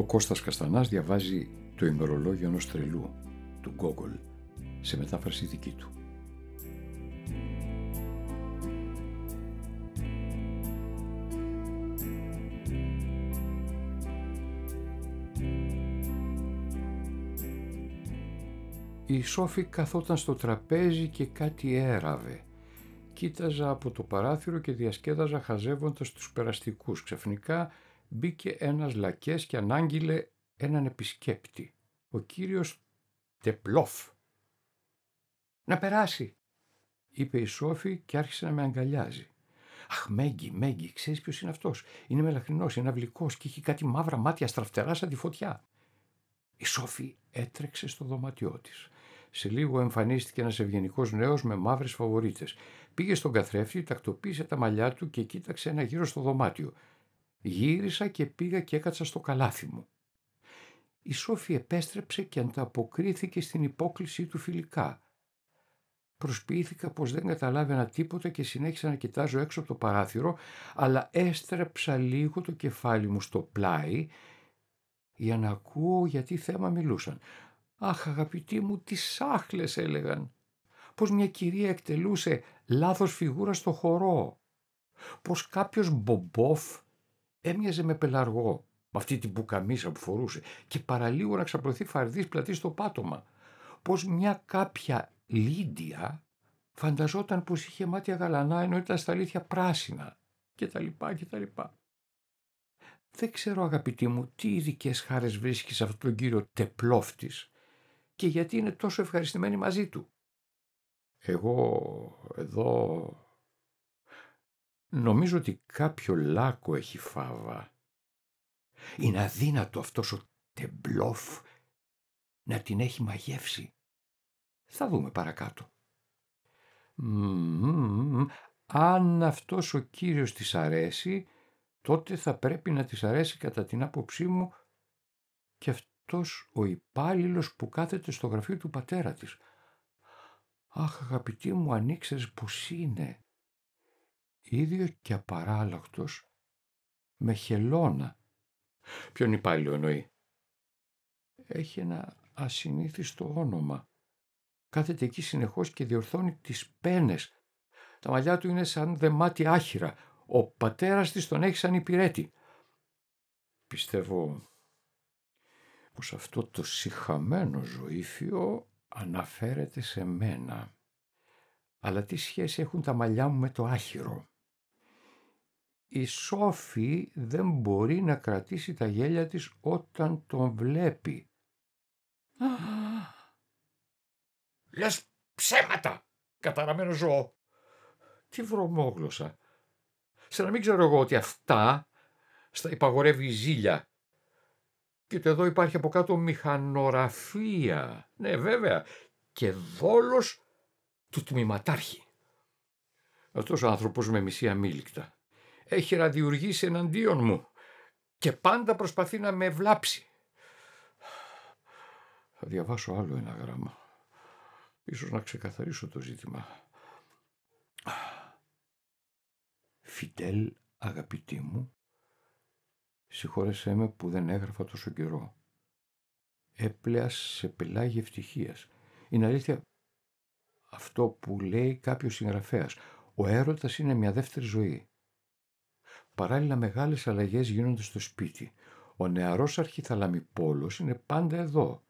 Ο Κώστας Καστανάς διαβάζει το ημερολόγιο ενός τρελού του Γκόγκολ σε μετάφραση δική του. Η Σόφη καθόταν στο τραπέζι και κάτι έραβε. Κοίταζα από το παράθυρο και διασκέδαζα χαζεύοντας τους περαστικούς. Ξαφνικά μπήκε ένας λακές και ανάγγειλε έναν επισκέπτη, ο κύριος Τεπλόφ. «Να περάσει», είπε η Σόφη και άρχισε να με αγκαλιάζει. Αχ, Μέγκη, Μέγκη, ξέρεις ποιος είναι αυτός. Είναι μελαχρινός, είναι αυλικός και έχει κάτι μαύρα μάτια στραφτερά σαν τη φωτιά. Η Σόφη έτρεξε στο δωμάτιό της. Σε λίγο εμφανίστηκε ένας ευγενικός νέος με μαύρες φαβορίτες. Πήγε στον καθρέφτη, τακτοποίησε τα μαλλιά του και κοίταξε ένα γύρο στο δωμάτιο. Γύρισα και πήγα και έκατσα στο καλάθι μου. Η Σόφη επέστρεψε και ανταποκρίθηκε στην υπόκλησή του φιλικά. Προσποιήθηκα πως δεν καταλάβαινα τίποτα και συνέχισα να κοιτάζω έξω από το παράθυρο, αλλά έστρεψα λίγο το κεφάλι μου στο πλάι για να ακούω γιατί θέμα μιλούσαν. «Αχ, αγαπητοί μου, τι σάχλες» έλεγαν. Πως μια κυρία εκτελούσε λάθος φιγούρα στο χορό. Πως κάποιος μπομπόφ Έμοιαζε με πελαργό, με αυτή την πουκαμίσα που φορούσε και παραλίγο να ξαπλωθεί φαρδής πλατής στο πάτωμα. Πως μια κάποια Λίντια φανταζόταν πως είχε μάτια γαλανά ενώ ήταν στα αλήθεια πράσινα και τα λοιπά τα Δεν ξέρω αγαπητοί μου τι ειδικές χάρες βρίσκεις σε αυτόν τον κύριο Τεπλόφτης και γιατί είναι τόσο ευχαριστημένη μαζί του. Εγώ εδώ Νομίζω ότι κάποιο λάκκο έχει φάβα. Είναι αδύνατο αυτός ο τεμπλόφ να την έχει μαγεύσει. Θα δούμε Αν αυτός ο κύριος της αρέσει, τότε θα πρέπει να της αρέσει κατά την άποψή μου και αυτός ο υπάλληλος που κάθεται στο γραφείο του πατέρα της. Αχ αγαπητή μου ανοίξες πως είναι ίδιος και απαράλλαχτος, με χελώνα. Ποιον υπάλληλο εννοεί. Έχει ένα ασυνήθιστο όνομα. Κάθεται εκεί συνεχώς και διορθώνει τις πένες. Τα μαλλιά του είναι σαν δεμάτι άχυρα. Ο πατέρας της τον έχει σαν υπηρέτη. Πιστεύω πως αυτό το συχαμένο ζωήφιο αναφέρεται σε μένα. Αλλά τι σχέση έχουν τα μαλλιά μου με το άχυρο η Σόφη δεν μπορεί να κρατήσει τα γέλια της όταν τον βλέπει. Λες ψέματα, καταραμένο ζώο. Τι βρωμόγλωσσα. Σε να μην ξέρω εγώ ότι αυτά στα υπαγορεύει η ζήλια. Και εδώ υπάρχει από κάτω μηχανοραφία. Ναι βέβαια. Και δόλος του τμήματάρχη. Αυτός ο άνθρωπος με μισή αμήλικτα έχει ραδιουργήσει εναντίον μου και πάντα προσπαθεί να με ευλάψει. Θα διαβάσω άλλο ένα γράμμα. Ίσως να ξεκαθαρίσω το ζήτημα. Φιτέλ, αγαπητή μου, συγχώρεσέ με που δεν έγραφα τόσο καιρό. Έπλεα σε πελάγη ευτυχίας. Είναι αλήθεια αυτό που λέει κάποιος συγγραφέας. Ο έρωτας είναι μια δεύτερη ζωή. Παράλληλα μεγάλες αλλαγές γίνονται στο σπίτι. Ο νεαρός αρχιθαλαμιπόλος είναι πάντα εδώ.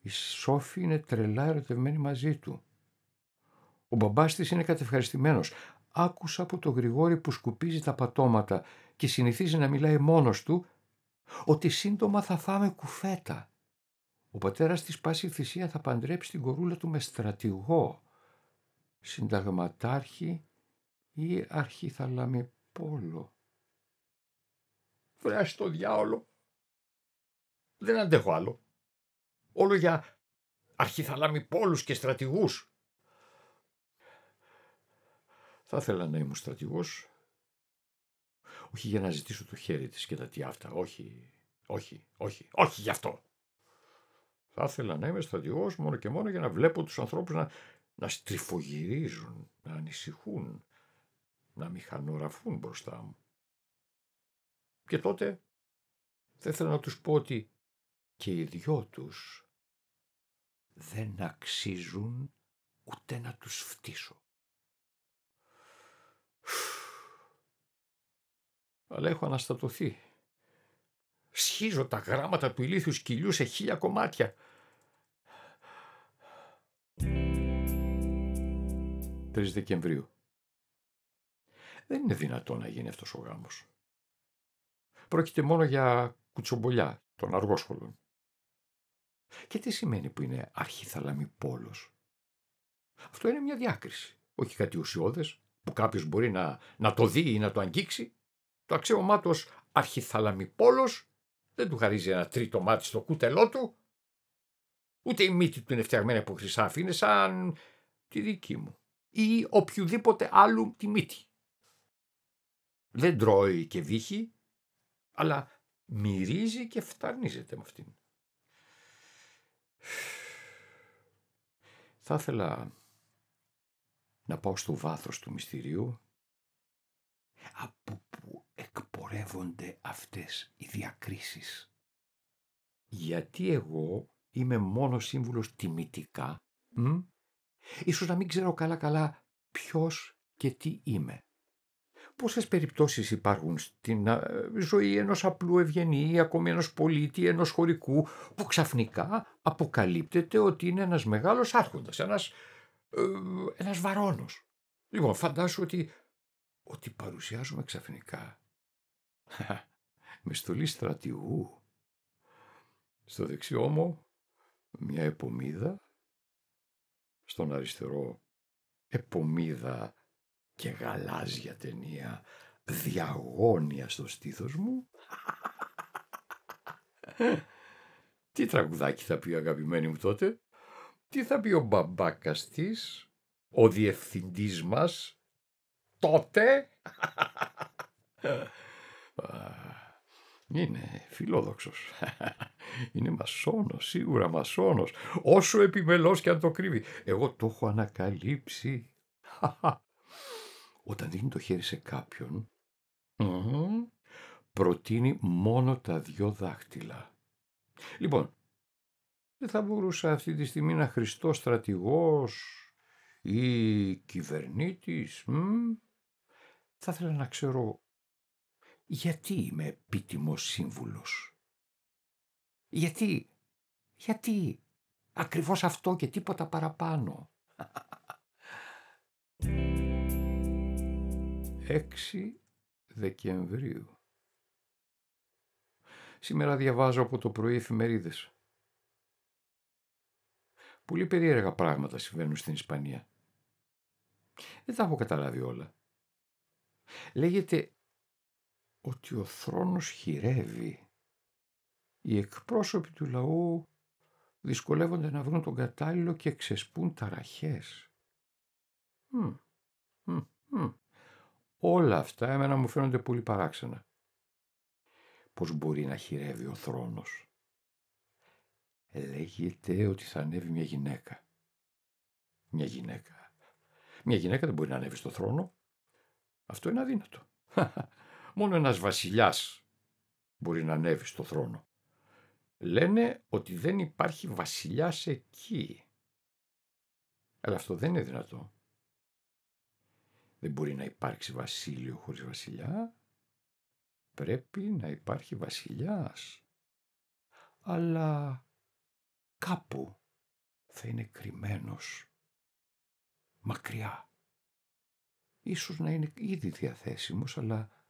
Η Σόφη είναι τρελά ερωτευμένη μαζί του. Ο μπαμπάς της είναι κατευχαριστημένος. Άκουσα από το Γρηγόρη που σκουπίζει τα πατώματα και συνηθίζει να μιλάει μόνος του ότι σύντομα θα φάμε κουφέτα. Ο πατέρας της πάση θυσία θα παντρέψει την κορούλα του με στρατηγό, συνταγματάρχη ή αρχιθαλαμιπόλο. Βρέα στο διάολο. Δεν αντέχω άλλο. Όλο για αρχιθαλάμι πόλους και στρατηγούς. Θα ήθελα να είμαι στρατηγός. Όχι για να ζητήσω το χέρι της και τα τι αυτά. Όχι, όχι, όχι, όχι γι' αυτό. Θα ήθελα να είμαι στρατηγός μόνο και μόνο για να βλέπω τους ανθρώπους να, να στριφογυρίζουν, να ανησυχούν, να μηχανογραφούν μπροστά μου. Και τότε θα ήθελα να τους πω ότι και οι δυο τους δεν αξίζουν ούτε να τους φτύσω. Αλλά έχω αναστατωθεί. Σχίζω τα γράμματα του ηλίθιου σκυλιού σε χίλια κομμάτια. Δεκεμβρίου. Δεν είναι δυνατόν να γίνει αυτός ο γάμος πρόκειται μόνο για κουτσομπολιά των αργόσχολων. Και τι σημαίνει που είναι αρχιθαλαμιπόλος. Αυτό είναι μια διάκριση, όχι κάτι ουσιώδες που κάποιος μπορεί να, να το δει ή να το αγγίξει. Το αξίωμά του ως αρχιθαλαμιπόλος δεν του χαρίζει ένα τρίτο μάτι στο κούτελό του, ούτε η μύτη του είναι φτιαγμένη από χρυσάφι, είναι σαν τη δική μου ή οποιοδήποτε άλλου τη μύτη. Δεν τρώει και βύχει, αλλά μυρίζει και φτάνιζεται με αυτήν. Θα ήθελα να πάω στο βάθος του μυστηρίου από που εκπορεύονται αυτές οι διακρίσεις. Γιατί εγώ είμαι μόνος σύμβουλος τιμητικά, μ? ίσως να μην ξέρω καλά καλά ποιος και τι είμαι. Πόσες περιπτώσεις υπάρχουν στην ζωή ενός απλού ευγενή ή ακόμη ενός πολίτη, ενός χωρικού που ξαφνικά αποκαλύπτεται ότι είναι ένας μεγάλος άρχοντας, ένας, ε, ένας βαρόνος. Λοιπόν, φαντάσου ότι, ότι παρουσιάζουμε ξαφνικά με στολή στρατηγού. Στο δεξιό μου μια επομίδα, στον αριστερό επομίδα και γαλάζια ταινία διαγώνια στο στήθος μου. Τι τραγουδάκι θα πει αγαπημένη μου τότε. Τι θα πει ο μπαμπάκας της, ο διευθυντής μας, τότε. Είναι φιλόδοξος. Είναι μασόνος, σίγουρα μασόνος. Όσο επιμελώς και αν το κρύβει. Εγώ το έχω ανακαλύψει όταν δίνει το χέρι σε καποιον προτείνει μόνο τα δυο δάχτυλα. Λοιπόν, δεν θα μπορούσα αυτή τη στιγμή να χρηστώ στρατηγός ή κυβερνήτης. Θα ήθελα να ξέρω γιατί είμαι επίτιμος σύμβουλος. Γιατί, γιατί, ακριβώς αυτό και τίποτα παραπάνω. 6 Δεκεμβρίου. Σήμερα διαβάζω από το πρωί εφημερίδες. Πολύ περίεργα πράγματα συμβαίνουν στην Ισπανία. Δεν τα έχω καταλάβει όλα. Λέγεται ότι ο θρόνος χειρεύει. Οι εκπρόσωποι του λαού δυσκολεύονται να βρουν τον κατάλληλο και ξεσπούν ταραχές. Όλα αυτά εμένα μου φαίνονται πολύ παράξενα. Πώς μπορεί να χειρεύει ο θρόνος. Λέγεται ότι θα ανέβει μια γυναίκα. Μια γυναίκα. Μια γυναίκα δεν μπορεί να ανέβει στο θρόνο. Αυτό είναι αδύνατο. Μόνο ένας βασιλιάς μπορεί να ανέβει στο θρόνο. Λένε ότι δεν υπάρχει βασιλιάς εκεί. Αλλά αυτό δεν είναι δυνατό. Δεν μπορεί να υπάρξει βασίλειο χωρίς βασιλιά. Πρέπει να υπάρχει βασιλιάς. Αλλά κάπου θα είναι κρυμμένος, μακριά. Ίσως να είναι ήδη διαθέσιμος, αλλά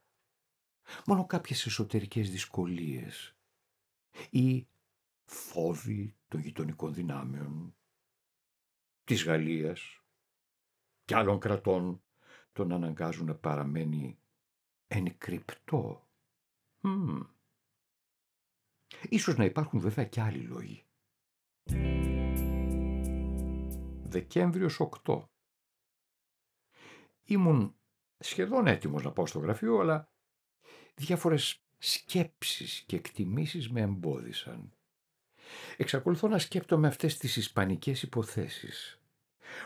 μόνο κάποιες εσωτερικές δυσκολίες ή φόβοι των γειτονικών δυνάμεων, της Γαλλίας και άλλων κρατών τον αναγκάζουν να παραμένει εν κρυπτό. Ίσως να υπάρχουν βέβαια και άλλοι λόγοι. Δεκέμβριος 8. Ήμουν σχεδόν έτοιμος να πάω στο γραφείο, αλλά διάφορες σκέψεις και εκτιμήσεις με εμπόδισαν. Εξακολουθώ να σκέπτομαι αυτές τις ισπανικές υποθέσεις.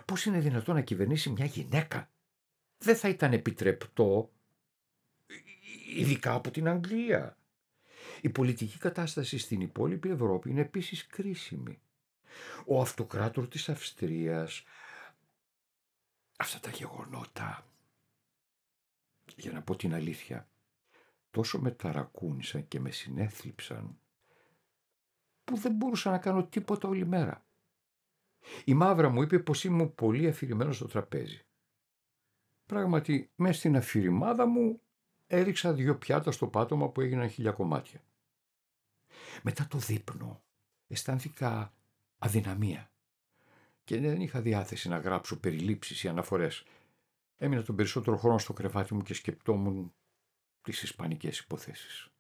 Πώς είναι δυνατόν να κυβερνήσει μια γυναίκα δεν θα ήταν επιτρεπτό ε, ειδικά από την Αγγλία. Η πολιτική κατάσταση στην υπόλοιπη Ευρώπη είναι επίσης κρίσιμη. Ο αυτοκράτορ της Αυστρίας, αυτά τα γεγονότα, για να πω την αλήθεια, τόσο με ταρακούνησαν και με συνέθλιψαν που δεν μπορούσα να κάνω τίποτα όλη μέρα. Η μαύρα μου είπε πως ήμουν πολύ αφηρημένος στο τραπέζι. Πράγματι, μέσα στην αφηρημάδα μου έριξα δύο πιάτα στο πάτωμα που έγιναν χίλια κομμάτια. Μετά το δείπνο αισθάνθηκα αδυναμία και δεν είχα διάθεση να γράψω περιλήψεις ή αναφορές. Έμεινα τον περισσότερο χρόνο στο κρεβάτι μου και σκεπτόμουν τις ισπανικές υποθέσεις.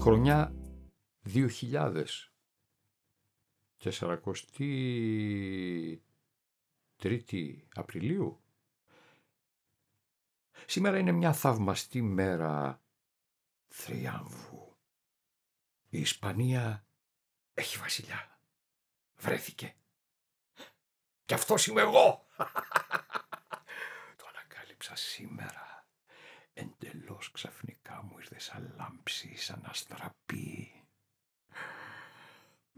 Χρονιά 2000 43η Απριλίου. Σήμερα είναι μια θαυμαστή μέρα θριάμβου. Η Ισπανία έχει βασιλιά. Βρέθηκε. Και αυτός είμαι εγώ. Το ανακάλυψα σήμερα. Εντελώς ξαφνικά μου ήρθε σαν λάμψη, σαν αστραπή.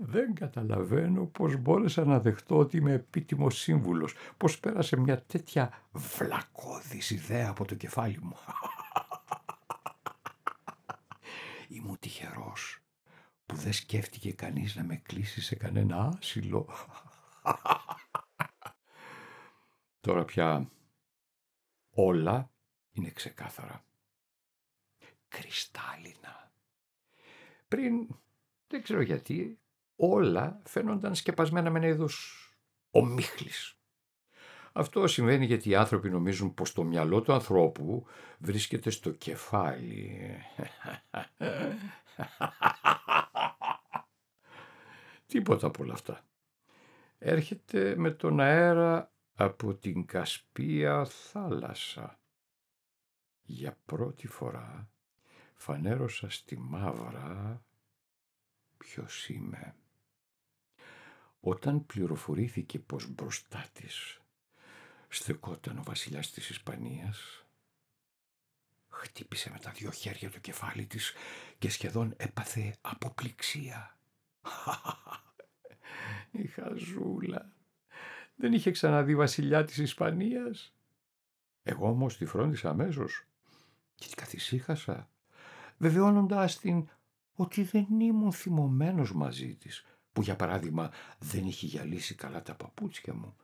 Δεν καταλαβαίνω πώς μπόρεσα να δεχτώ ότι είμαι επίτιμος σύμβουλος, πώς πέρασε μια τέτοια βλακώδης ιδέα από το κεφάλι μου. Ήμουν τυχερός που δεν σκέφτηκε κανείς να με κλείσει σε κανένα άσυλο. Τώρα πια όλα είναι ξεκάθαρα. Κρυστάλλινα. Πριν, δεν ξέρω γιατί, όλα φαίνονταν σκεπασμένα με ένα είδο ομίχλης. Αυτό συμβαίνει γιατί οι άνθρωποι νομίζουν πως το μυαλό του ανθρώπου βρίσκεται στο κεφάλι. Τίποτα από όλα αυτά. Έρχεται με τον αέρα από την Κασπία θάλασσα. Για πρώτη φορά φανέρωσα στη μαύρα ποιος είμαι. Όταν πληροφορήθηκε πως μπροστά της στεκόταν ο βασιλιάς της Ισπανίας, χτύπησε με τα δυο χέρια το κεφάλι της και σχεδόν έπαθε αποπληξία. Η χαζούλα δεν είχε ξαναδεί βασιλιά της Ισπανίας. Εγώ όμως τη φρόντισα αμέσως και την καθησύχασα, βεβαιώνοντάς την ότι δεν ήμουν θυμωμένος μαζί της που για παράδειγμα δεν είχε γυαλίσει καλά τα παπούτσια μου.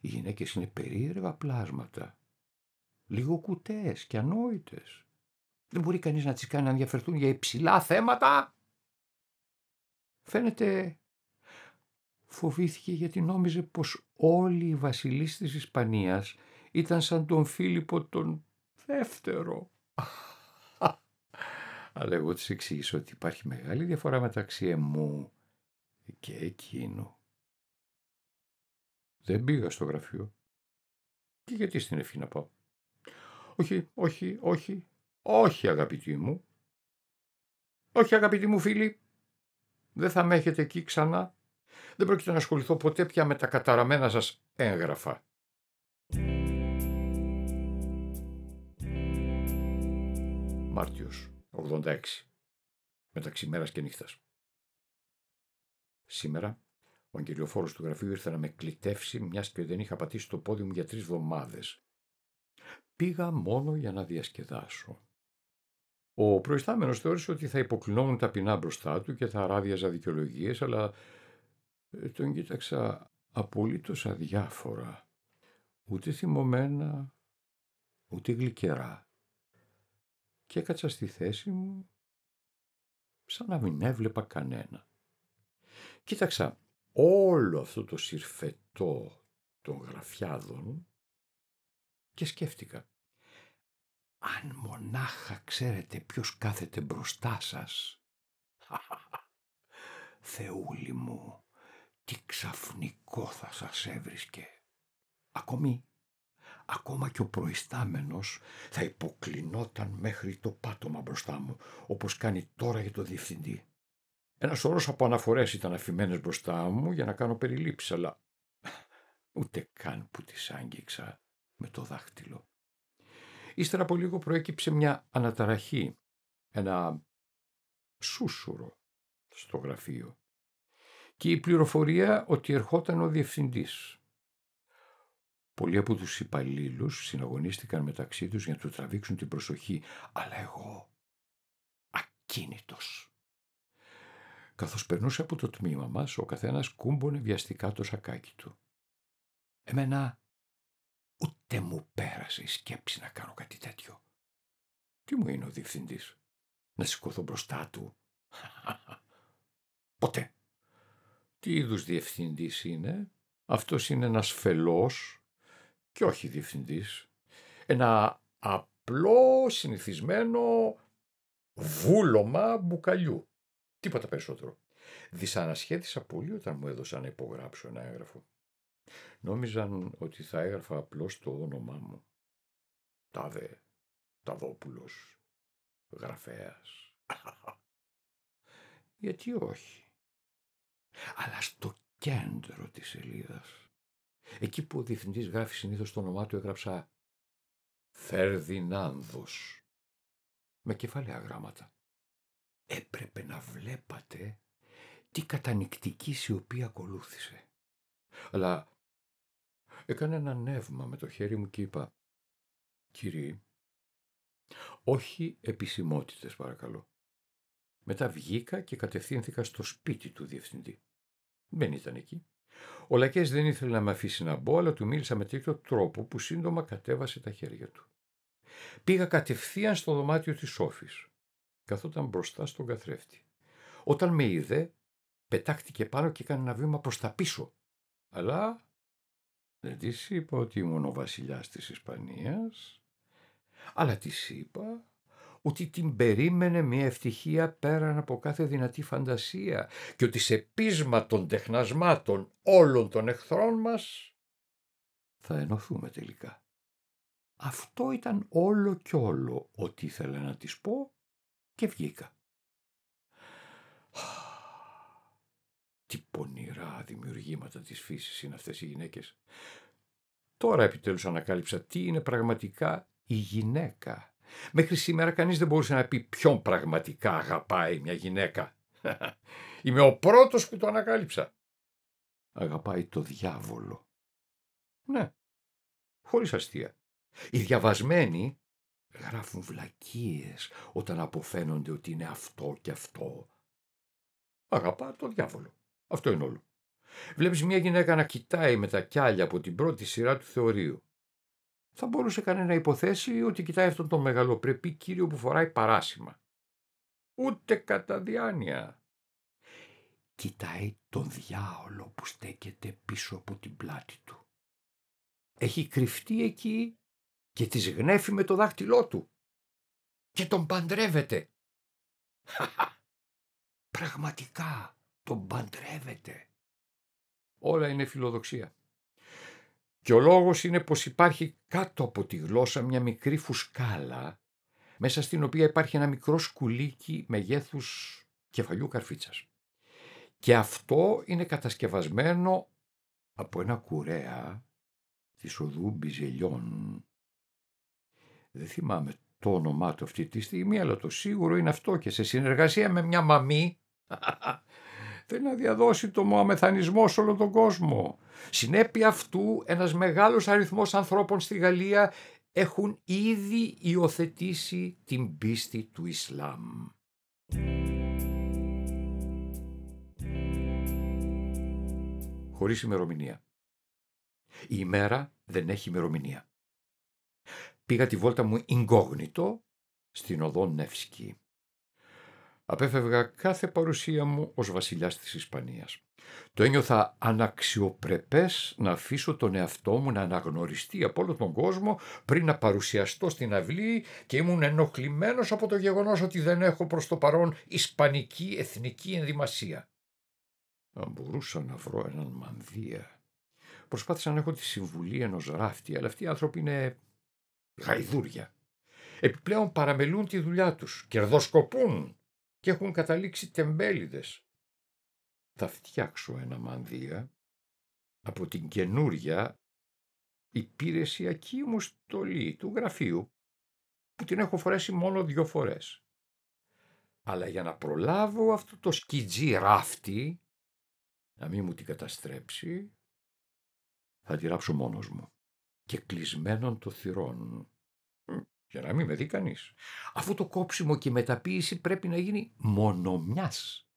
Οι γυναίκες είναι περίεργα πλάσματα, λίγο κουτές και ανόητες. Δεν μπορεί κανείς να τις κάνει να ενδιαφερθούν για υψηλά θέματα. Φαίνεται φοβήθηκε γιατί νόμιζε πως όλοι οι βασιλείς της Ισπανίας ήταν σαν τον Φίλιππο τον δεύτερο. Αλλά εγώ της εξήγησα ότι υπάρχει μεγάλη διαφορά μεταξύ εμού και εκείνο. Δεν πήγα στο γραφείο. Και γιατί στην ευχή να πάω. Όχι, όχι, όχι, όχι αγαπητοί μου. Όχι αγαπητοί μου φίλοι. Δεν θα με έχετε εκεί ξανά. Δεν πρόκειται να ασχοληθώ ποτέ πια με τα καταραμένα σας έγγραφα. Μάρτιος, 86. Μεταξύ μέρας και νύχτας. Σήμερα ο αγγελιοφόρος του γραφείου ήρθε να με κλητεύσει, μιας και δεν είχα πατήσει το πόδι μου για τρεις εβδομάδες. Πήγα μόνο για να διασκεδάσω. Ο προϊστάμενος θεώρησε ότι θα υποκλεινόμουν ταπεινά μπροστά του και θα αράδιαζα δικαιολογίες, αλλά ε, τον κοίταξα απολύτως αδιάφορα. Ούτε θυμωμένα, ούτε γλυκερά. Και έκατσα στη θέση μου σαν να μην έβλεπα κανένα. Κοίταξα, όλο αυτό το συρφετό των γραφιάδων και σκέφτηκα. Αν μονάχα ξέρετε ποιος κάθεται μπροστά σας. Θεούλη μου, τι ξαφνικό θα σας έβρισκε. Ακόμη, ακόμα και ο προϊστάμενος θα υποκλινόταν μέχρι το πάτωμα μπροστά μου, όπως κάνει τώρα για το διευθυντή. Ένας σωρό από αναφορές ήταν αφημένε μπροστά μου για να κάνω περιλήψεις, αλλά ούτε καν που τις άγγιξα με το δάχτυλο. Ύστερα από λίγο προέκυψε μια αναταραχή, ένα σούσουρο στο γραφείο και η πληροφορία ότι ερχόταν ο διευθυντής. Πολλοί από τους υπαλλήλους συναγωνίστηκαν μεταξύ τους για να του τραβήξουν την προσοχή, αλλά εγώ ακίνητος Καθώς περνούσε από το τμήμα μας, ο καθένας κούμπονε βιαστικά το σακάκι του. Εμένα ούτε μου πέρασε η σκέψη να κάνω κάτι τέτοιο. Τι μου είναι ο διευθυντής, να σηκωθώ μπροστά του. Ποτέ. Τι είδους διευθυντής είναι, αυτός είναι ένας φελός και όχι διευθυντής. Ένα απλό συνηθισμένο βούλωμα μπουκαλιού. Τίποτα περισσότερο. Δυσανασχέτησα πολύ όταν μου έδωσαν να υπογράψω ένα έγγραφο. Νόμιζαν ότι θα έγραφα απλώς το όνομά μου. Τάδε, Ταδόπουλος, γραφέας. Γιατί όχι. Αλλά στο κέντρο της σελίδας. Εκεί που ο γράφει συνήθως το όνομά του έγραψα Φερδινάνδος. Με κεφαλαία γράμματα έπρεπε να βλέπατε τι κατανικτική σιωπή ακολούθησε. Αλλά έκανε ένα νεύμα με το χέρι μου και είπα «Κύριε, όχι επισημότητες παρακαλώ». Μετά βγήκα και κατευθύνθηκα στο σπίτι του διευθυντή. Δεν ήταν εκεί. Ο Λακές δεν ήθελε να με αφήσει να μπω, αλλά του μίλησα με τέτοιο τρόπο που σύντομα κατέβασε τα χέρια του. Πήγα κατευθείαν στο δωμάτιο της Σόφης καθόταν μπροστά στον καθρέφτη. Όταν με είδε, πετάχτηκε πάνω και έκανε ένα βήμα προς τα πίσω. Αλλά δεν της είπα ότι ήμουν ο βασιλιάς της Ισπανίας, αλλά της είπα ότι την περίμενε μια ευτυχία πέραν από κάθε δυνατή φαντασία και ότι σε πείσμα των τεχνασμάτων όλων των εχθρών μας θα ενωθούμε τελικά. Αυτό ήταν όλο και όλο ότι ήθελα να της πω και βγήκα. Τι πονηρά δημιουργήματα της φύσης είναι αυτές οι γυναίκες. Τώρα επιτέλους ανακάλυψα τι είναι πραγματικά η γυναίκα. Μέχρι σήμερα κανείς δεν μπορούσε να πει ποιον πραγματικά αγαπάει μια γυναίκα. Είμαι ο πρώτος που το ανακάλυψα. Αγαπάει το διάβολο. Ναι, χωρίς αστεία. Οι διαβασμένοι γράφουν βλακίες όταν αποφαίνονται ότι είναι αυτό και αυτό. Αγαπά το διάβολο. Αυτό είναι όλο. Βλέπεις μια γυναίκα να κοιτάει με τα κιάλια από την πρώτη σειρά του θεωρίου. Θα μπορούσε κανένα να υποθέσει ότι κοιτάει αυτόν τον μεγαλοπρεπή κύριο που φοράει παράσημα. Ούτε κατά διάνοια. Κοιτάει τον διάολο που στέκεται πίσω από την πλάτη του. Έχει κρυφτεί εκεί και τις γνέφει με το δάχτυλό του και τον παντρεύεται. Πραγματικά τον παντρεύεται. Όλα είναι φιλοδοξία. Και ο λόγος είναι πως υπάρχει κάτω από τη γλώσσα μια μικρή φουσκάλα μέσα στην οποία υπάρχει ένα μικρό σκουλίκι μεγέθους κεφαλιού καρφίτσας. Και αυτό είναι κατασκευασμένο από ένα κουρέα της οδού Μπιζελιών δεν θυμάμαι το όνομά του αυτή τη στιγμή, αλλά το σίγουρο είναι αυτό και σε συνεργασία με μια μαμή θέλει να διαδώσει το μοαμεθανισμό σε όλο τον κόσμο. Συνέπεια αυτού ένας μεγάλος αριθμός ανθρώπων στη Γαλλία έχουν ήδη υιοθετήσει την πίστη του Ισλάμ. Χωρίς ημερομηνία. Η ημέρα δεν έχει ημερομηνία πήγα τη βόλτα μου ιγκόγνητο στην οδό Νεύσκη. Απέφευγα κάθε παρουσία μου ως βασιλιάς της Ισπανίας. Το ένιωθα αναξιοπρεπές να αφήσω τον εαυτό μου να αναγνωριστεί από όλο τον κόσμο πριν να παρουσιαστώ στην αυλή και ήμουν ενοχλημένος από το γεγονός ότι δεν έχω προς το παρόν ισπανική εθνική ενδυμασία. Αν μπορούσα να βρω έναν μανδύα. Προσπάθησα να έχω τη συμβουλή ενός ράφτη, αλλά αυτοί οι άνθρωποι είναι Γαϊδούρια. Επιπλέον παραμελούν τη δουλειά τους, κερδοσκοπούν και έχουν καταλήξει τεμπέληδες. Θα φτιάξω ένα μανδύα από την καινούρια υπηρεσιακή μου στολή του γραφείου που την έχω φορέσει μόνο δυο φορές. Αλλά για να προλάβω αυτό το σκιτζί ράφτη να μην μου την καταστρέψει θα τη ράψω μόνος μου και κλεισμένων των θυρών. Για να μην με δει κανείς. Αφού το κόψιμο και η μεταποίηση πρέπει να γίνει μονομιάς.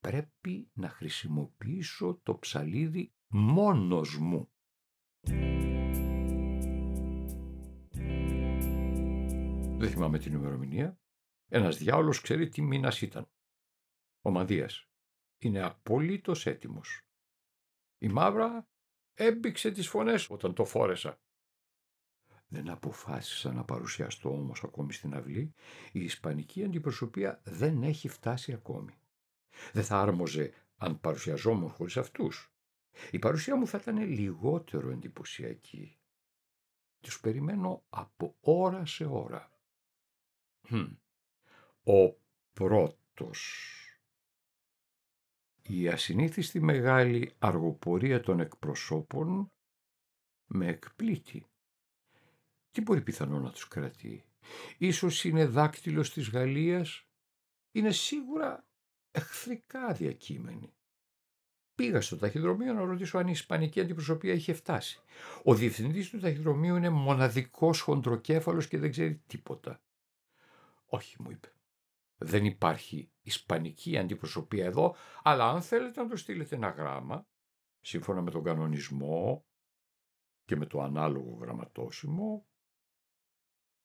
Πρέπει να χρησιμοποιήσω το ψαλίδι μόνος μου. Δεν θυμάμαι την ημερομηνία. Ένας διάολος ξέρει τι μήνας ήταν. Ο Μανδίας είναι απολύτως έτοιμος. Η μαύρα έμπηξε τις φωνές όταν το φόρεσα δεν αποφάσισα να παρουσιαστώ όμως ακόμη στην αυλή, η ισπανική αντιπροσωπεία δεν έχει φτάσει ακόμη. Δεν θα άρμοζε αν παρουσιαζόμουν χωρίς αυτούς. Η παρουσία μου θα ήταν λιγότερο εντυπωσιακή. Τους περιμένω από ώρα σε ώρα. Hm. Ο πρώτος. Η ασυνήθιστη μεγάλη αργοπορία των εκπροσώπων με εκπλήττει. Τι μπορεί πιθανό να τους κρατεί. Ίσως είναι δάκτυλος της Γαλλίας. Είναι σίγουρα εχθρικά διακείμενη. Πήγα στο ταχυδρομείο να ρωτήσω αν η Ισπανική αντιπροσωπεία είχε φτάσει. Ο διευθυντής του ταχυδρομείου είναι μοναδικός χοντροκέφαλος και δεν ξέρει τίποτα. Όχι, μου είπε. Δεν υπάρχει Ισπανική αντιπροσωπεία εδώ, αλλά αν θέλετε να το στείλετε ένα γράμμα, σύμφωνα με τον κανονισμό και με το ανάλογο γραμματόσημο,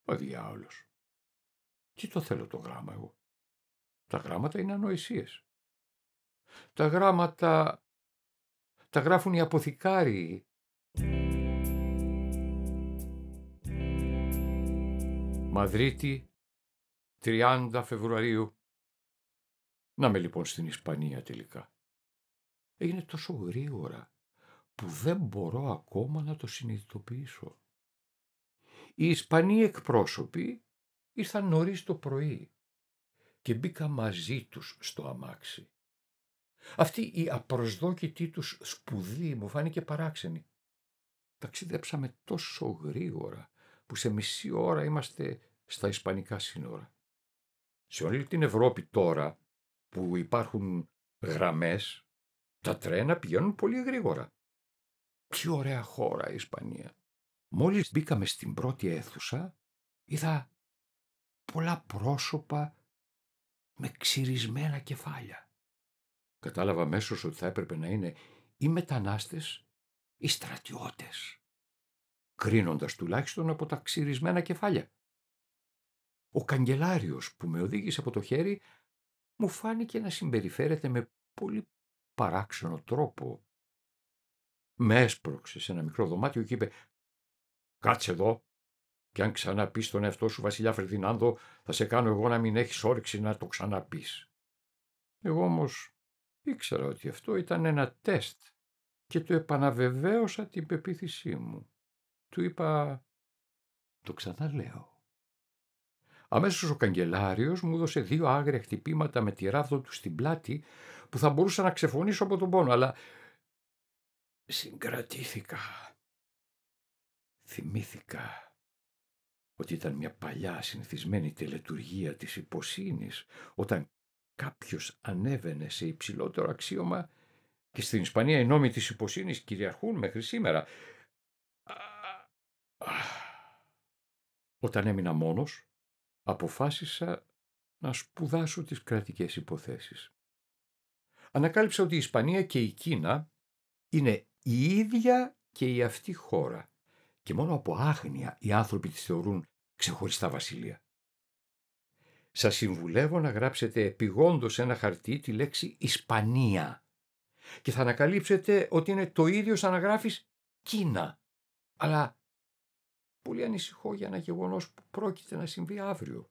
ο διάολος. Τι το θέλω το γράμμα εγώ. Τα γράμματα είναι ανοησίες. Τα γράμματα τα γράφουν οι αποθηκάριοι. Μαδρίτη, 30 Φεβρουαρίου. Να με λοιπόν στην Ισπανία τελικά. Έγινε τόσο γρήγορα που δεν μπορώ ακόμα να το συνειδητοποιήσω. Οι Ισπανοί εκπρόσωποι ήρθαν νωρίς το πρωί και μπήκα μαζί τους στο αμάξι. Αυτή η απροσδόκητή τους σπουδή μου φάνηκε παράξενη. Ταξιδέψαμε τόσο γρήγορα που σε μισή ώρα είμαστε στα ισπανικά σύνορα. Σε όλη την Ευρώπη τώρα που υπάρχουν γραμμές, τα τρένα πηγαίνουν πολύ γρήγορα. Τι ωραία χώρα η Ισπανία. Μόλις μπήκαμε στην πρώτη αίθουσα, είδα πολλά πρόσωπα με ξυρισμένα κεφάλια. Κατάλαβα αμέσως ότι θα έπρεπε να είναι ή μετανάστες ή στρατιώτες, κρίνοντας τουλάχιστον από τα ξυρισμένα κεφάλια. Ο καγκελάριος που με οδήγησε από το χέρι μου φάνηκε να συμπεριφέρεται με πολύ παράξενο τρόπο. Με έσπρωξε σε ένα μικρό δωμάτιο και είπε Κάτσε εδώ. και αν ξαναπείς τον εαυτό σου, Βασιλιά Φερδινάνδο, θα σε κάνω εγώ να μην έχεις όρεξη να το ξαναπείς. Εγώ όμως ήξερα ότι αυτό ήταν ένα τεστ και το επαναβεβαίωσα την πεποίθησή μου. Του είπα «Το ξαναλέω». Αμέσως ο καγκελάριος μου δώσε δύο άγρια χτυπήματα με τη ράβδο του στην πλάτη που θα μπορούσα να ξεφωνήσω από τον πόνο, αλλά συγκρατήθηκα. Θυμήθηκα ότι ήταν μια παλιά συνηθισμένη τελετουργία της υποσύνης όταν κάποιος ανέβαινε σε υψηλότερο αξίωμα και στην Ισπανία οι νόμοι της υποσύνης κυριαρχούν μέχρι σήμερα. Όταν έμεινα μόνος, αποφάσισα να σπουδάσω τις κρατικές υποθέσεις. Ανακάλυψα ότι η Ισπανία και η Κίνα είναι η ίδια και η αυτή χώρα και μόνο από άγνοια οι άνθρωποι τις θεωρούν ξεχωριστά βασίλεια. Σας συμβουλεύω να γράψετε επιγόντως ένα χαρτί τη λέξη Ισπανία και θα ανακαλύψετε ότι είναι το ίδιο σαν να γράφεις Κίνα. Αλλά πολύ ανησυχώ για ένα γεγονός που πρόκειται να συμβεί αύριο.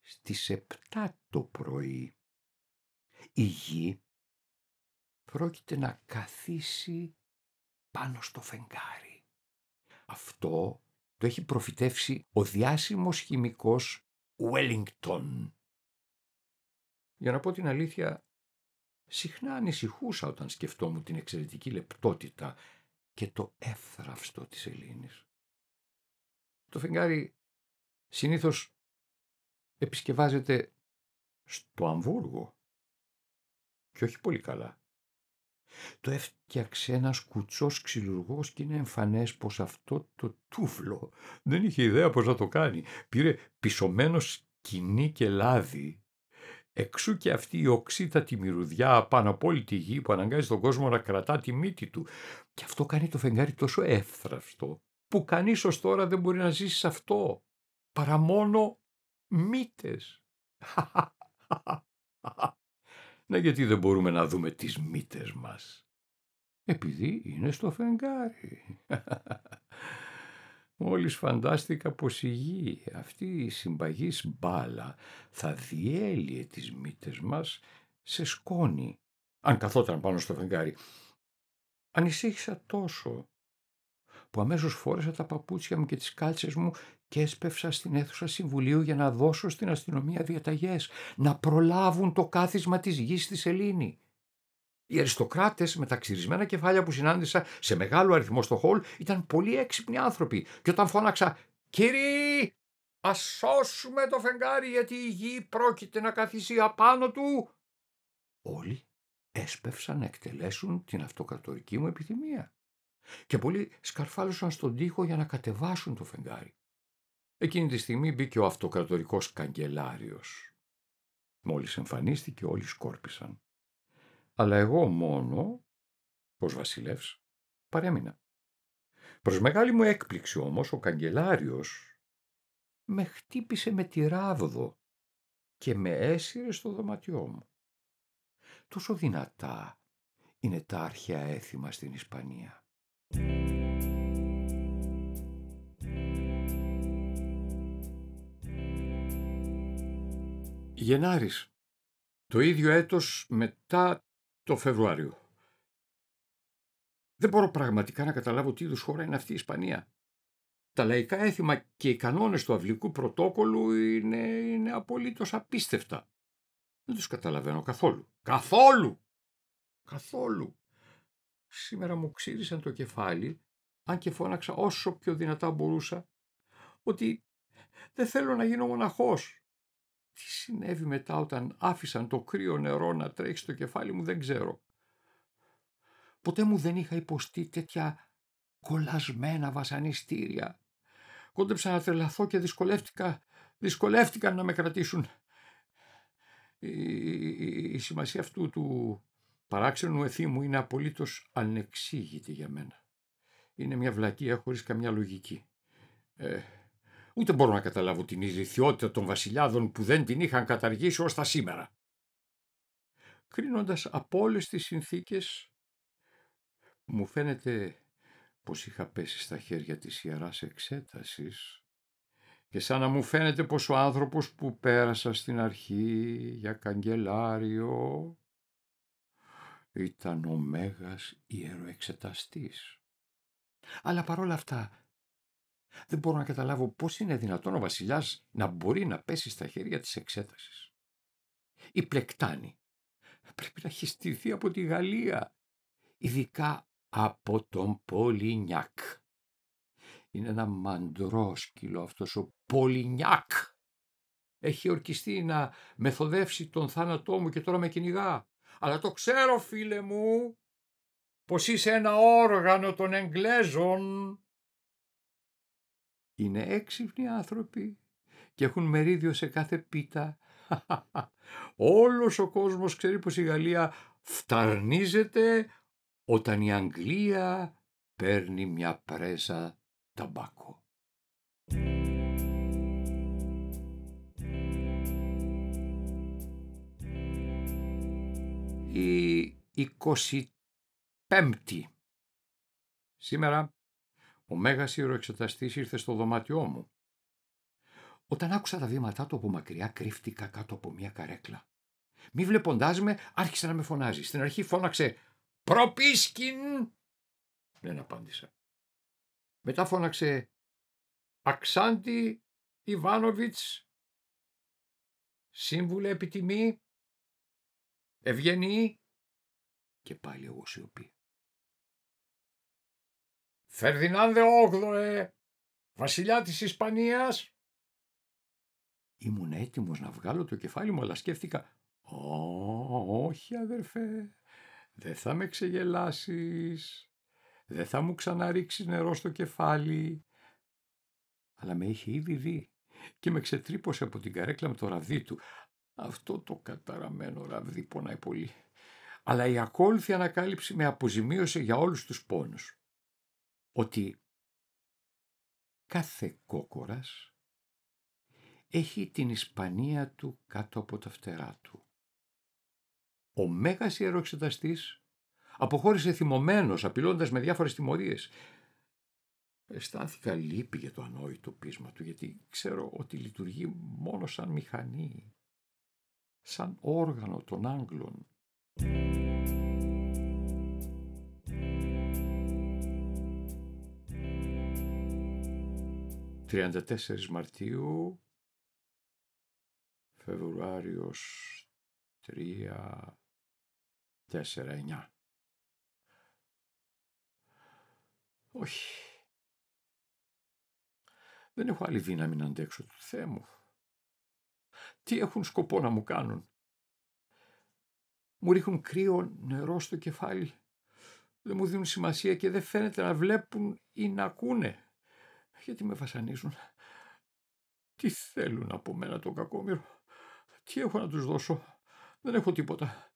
Στις 7 το πρωί η γη πρόκειται να καθίσει πάνω στο φεγγάρι. Αυτό το έχει προφητεύσει ο διάσημος χημικός Wellington. Για να πω την αλήθεια, συχνά ανησυχούσα όταν σκεφτόμουν την εξαιρετική λεπτότητα και το εύθραυστο της Ελλήνης. Το φεγγάρι συνήθως επισκευάζεται στο Αμβούργο και όχι πολύ καλά. Το έφτιαξε ένας κουτσός ξυλουργός και είναι εμφανές πως αυτό το τούφλο δεν είχε ιδέα πως να το κάνει. Πήρε πισωμένο σκηνή και λάδι. Εξού και αυτή η οξύτατη μυρουδιά πάνω από όλη τη γη που αναγκάζει τον κόσμο να κρατά τη μύτη του. Και αυτό κάνει το φεγγάρι τόσο εύθραυστο που κάνει ως τώρα δεν μπορεί να ζήσει σε αυτό παρά μόνο μύτες. Ναι, γιατί δεν μπορούμε να δούμε τις μύτες μας. Επειδή είναι στο φεγγάρι. Μόλις φαντάστηκα πως η γη, αυτή η συμπαγής μπάλα, θα διέλυε τις μύτες μας σε σκόνη, αν καθόταν πάνω στο φεγγάρι. Ανησύχησα τόσο, που αμέσως φόρεσα τα παπούτσια μου και τις κάλτσες μου και έσπευσα στην αίθουσα συμβουλίου για να δώσω στην αστυνομία διαταγές να προλάβουν το κάθισμα της γης στη Σελήνη. Οι αριστοκράτες με τα ξυρισμένα κεφάλια που συνάντησα σε μεγάλο αριθμό στο χολ ήταν πολύ έξυπνοι άνθρωποι και όταν φώναξα «Κύριοι, ας σώσουμε το φεγγάρι γιατί η γη πρόκειται να καθίσει απάνω του» όλοι έσπευσαν να εκτελέσουν την αυτοκρατορική μου επιθυμία και πολλοί σκαρφάλωσαν στον τοίχο για να κατεβάσουν το φεγγάρι. Εκείνη τη στιγμή μπήκε ο αυτοκρατορικός καγκελάριος. Μόλις εμφανίστηκε όλοι σκόρπισαν. Αλλά εγώ μόνο, ως βασιλεύς, παρέμεινα. Προς μεγάλη μου έκπληξη όμως ο καγκελάριος με χτύπησε με τη ράβδο και με έσυρε στο δωμάτιό μου. Τόσο δυνατά είναι τα αρχαία έθιμα στην Ισπανία. Γενάρης, το ίδιο έτος μετά το Φεβρουάριο. Δεν μπορώ πραγματικά να καταλάβω τι είδους χώρα είναι αυτή η Ισπανία. Τα λαϊκά έθιμα και οι κανόνες του αυλικού πρωτόκολλου είναι, είναι απολύτως απίστευτα. Δεν τους καταλαβαίνω καθόλου. Καθόλου! Καθόλου! Σήμερα μου ξύρισαν το κεφάλι, αν και φώναξα όσο πιο δυνατά μπορούσα, ότι δεν θέλω να γίνω μοναχός. Τι συνέβη μετά όταν άφησαν το κρύο νερό να τρέχει στο κεφάλι μου δεν ξέρω. Ποτέ μου δεν είχα υποστεί τέτοια κολλασμένα βασανιστήρια. Κόντεψα να τρελαθώ και δυσκολεύτηκα, δυσκολεύτηκαν να με κρατήσουν. Η, η, σημασία αυτού του παράξενου εθήμου είναι απολύτως ανεξήγητη για μένα. Είναι μια βλακεία χωρίς καμιά λογική. Ε, Ούτε μπορώ να καταλάβω την ηλικιότητα των βασιλιάδων που δεν την είχαν καταργήσει ως τα σήμερα. Κρίνοντας από όλες τις συνθήκες, μου φαίνεται πως είχα πέσει στα χέρια της Ιεράς Εξέτασης και σαν να μου φαίνεται πως ο άνθρωπος που πέρασα στην αρχή για καγκελάριο ήταν ο Μέγας Ιεροεξεταστής. Αλλά παρόλα αυτά δεν μπορώ να καταλάβω πώς είναι δυνατόν ο βασιλιάς να μπορεί να πέσει στα χέρια της εξέτασης. Η πλεκτάνη πρέπει να έχει στηθεί από τη Γαλλία, ειδικά από τον Πολυνιάκ. Είναι ένα μαντρό σκύλο αυτός ο Πολυνιάκ. Έχει ορκιστεί να μεθοδεύσει τον θάνατό μου και τώρα με κυνηγά. Αλλά το ξέρω φίλε μου πως είσαι ένα όργανο των Εγγλέζων είναι έξυπνοι άνθρωποι και έχουν μερίδιο σε κάθε πίτα. Όλος ο κόσμος ξέρει πως η Γαλλία φταρνίζεται όταν η Αγγλία παίρνει μια πρέζα ταμπάκο. Η 25η. Σήμερα ο μέγας ηρωεξεταστή ήρθε στο δωμάτιό μου. Όταν άκουσα τα βήματά του από μακριά, κρύφτηκα κάτω από μια καρέκλα. Μη βλέποντάς με, άρχισε να με φωνάζει. Στην αρχή φώναξε «Προπίσκιν». Δεν απάντησα. Μετά φώναξε «Αξάντι Ιβάνοβιτς, σύμβουλε επιτιμή, ευγενή» και πάλι εγώ σιωπή. Φερδινάνδε Όγδοε, βασιλιά της Ισπανίας. Ήμουν έτοιμος να βγάλω το κεφάλι μου, αλλά σκέφτηκα «Ω, όχι αδερφέ, δεν θα με ξεγελάσεις, δεν θα μου ξαναρίξεις νερό στο κεφάλι». Αλλά με είχε ήδη δει και με ξετρύπωσε από την καρέκλα με το ραβδί του. Αυτό το καταραμένο ραβδί πονάει πολύ. Αλλά η ακόλουθη ανακάλυψη με αποζημίωσε για όλους τους πόνους ότι κάθε κόκορας έχει την Ισπανία του κάτω από τα φτερά του. Ο Μέγας Ιεροξεταστής αποχώρησε θυμωμένος, απειλώντας με διάφορες τιμωρίες. Αισθάνθηκα λύπη για το ανόητο πείσμα του, γιατί ξέρω ότι λειτουργεί μόνο σαν μηχανή, σαν όργανο των Άγγλων. 34 Μαρτίου, Φεβρουάριος 3, 4, Όχι. Δεν έχω άλλη δύναμη να αντέξω του θέμου. Τι έχουν σκοπό να μου κάνουν. Μου ρίχνουν κρύο νερό στο κεφάλι. Δεν μου δίνουν σημασία και δεν φαίνεται να βλέπουν ή να ακούνε γιατί με βασανίζουν. Τι θέλουν από μένα τον κακόμοιρο. Τι έχω να τους δώσω. Δεν έχω τίποτα.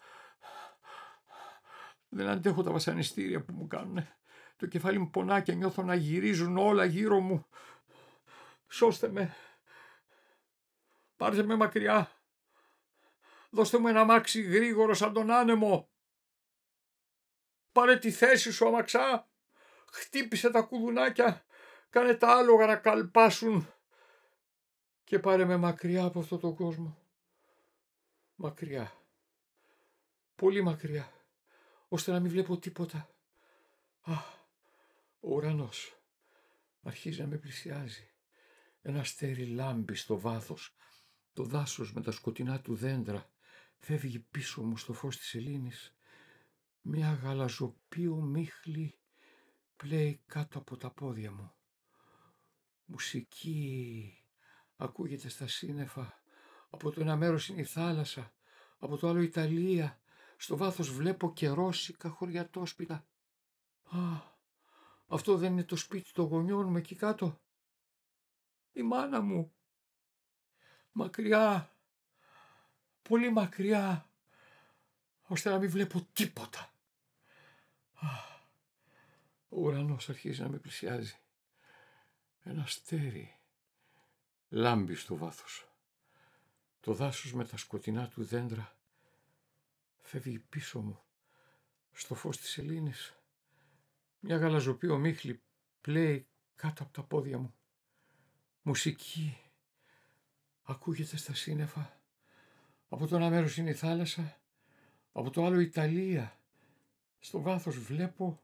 Δεν αντέχω τα βασανιστήρια που μου κάνουν. Το κεφάλι μου πονά και νιώθω να γυρίζουν όλα γύρω μου. Σώστε με. Πάρτε με μακριά. Δώστε μου ένα μάξι γρήγορο σαν τον άνεμο. Πάρε τη θέση σου αμαξά. Χτύπησε τα κουδουνάκια. Κάνε τα άλογα να καλπάσουν και πάρε με μακριά από αυτό τον κόσμο. Μακριά. Πολύ μακριά. Ώστε να μην βλέπω τίποτα. Α, ο ουρανός. Αρχίζει να με πλησιάζει. Ένα στέρι λάμπει στο βάθος. Το δάσος με τα σκοτεινά του δέντρα φεύγει πίσω μου στο φως της Ελλήνης. Μια γαλαζοπίου μίχλη πλέει κάτω από τα πόδια μου. Μουσική ακούγεται στα σύννεφα. Από το ένα μέρος είναι η θάλασσα, από το άλλο Ιταλία. Στο βάθος βλέπω και ρώσικα χωριατόσπιτα. Α, αυτό δεν είναι το σπίτι των γονιών μου εκεί κάτω. Η μάνα μου. Μακριά, πολύ μακριά, ώστε να μην βλέπω τίποτα. Α, ο ουρανός αρχίζει να με πλησιάζει. Ένα στέρι λάμπει στο βάθος. Το δάσος με τα σκοτεινά του δέντρα φεύγει πίσω μου στο φως της σελήνης. Μια γαλαζοπή ομίχλη πλέει κάτω από τα πόδια μου. Μουσική ακούγεται στα σύννεφα. Από το ένα μέρος είναι η θάλασσα, από το άλλο η Ιταλία. Στο βάθος βλέπω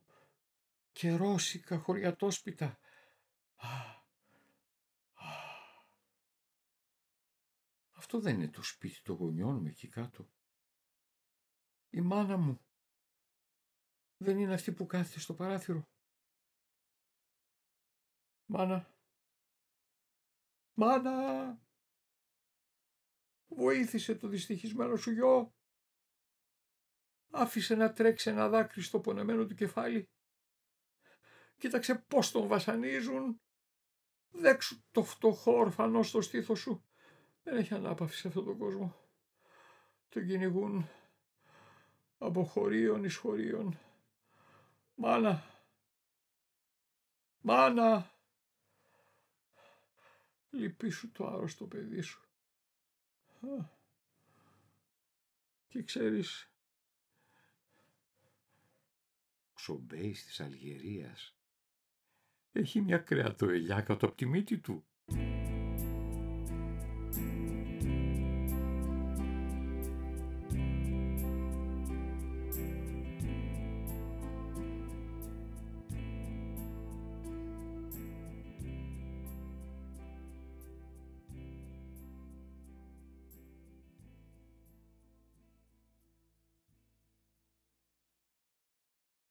και ρώσικα χωριατόσπιτα αυτό δεν είναι το σπίτι των γονιών μου εκεί κάτω. Η μάνα μου δεν είναι αυτή που κάθεται στο παράθυρο. Μάνα. Μάνα. Βοήθησε το δυστυχισμένο σου γιο. Άφησε να τρέξει ένα δάκρυ στο πονεμένο του κεφάλι. Κοίταξε πώς τον βασανίζουν. Δέξου το φτωχό ορφανό στο στήθος σου. Δεν έχει ανάπαυση σε αυτόν τον κόσμο. Τον κυνηγούν από χωρίων εις χωρίων. Μάνα! Μάνα! Λυπήσου το άρρωστο παιδί σου. Και ξέρεις... Ξομπέις της Αλγερίας έχει μια κρεατοελιά κάτω από τη μύτη του.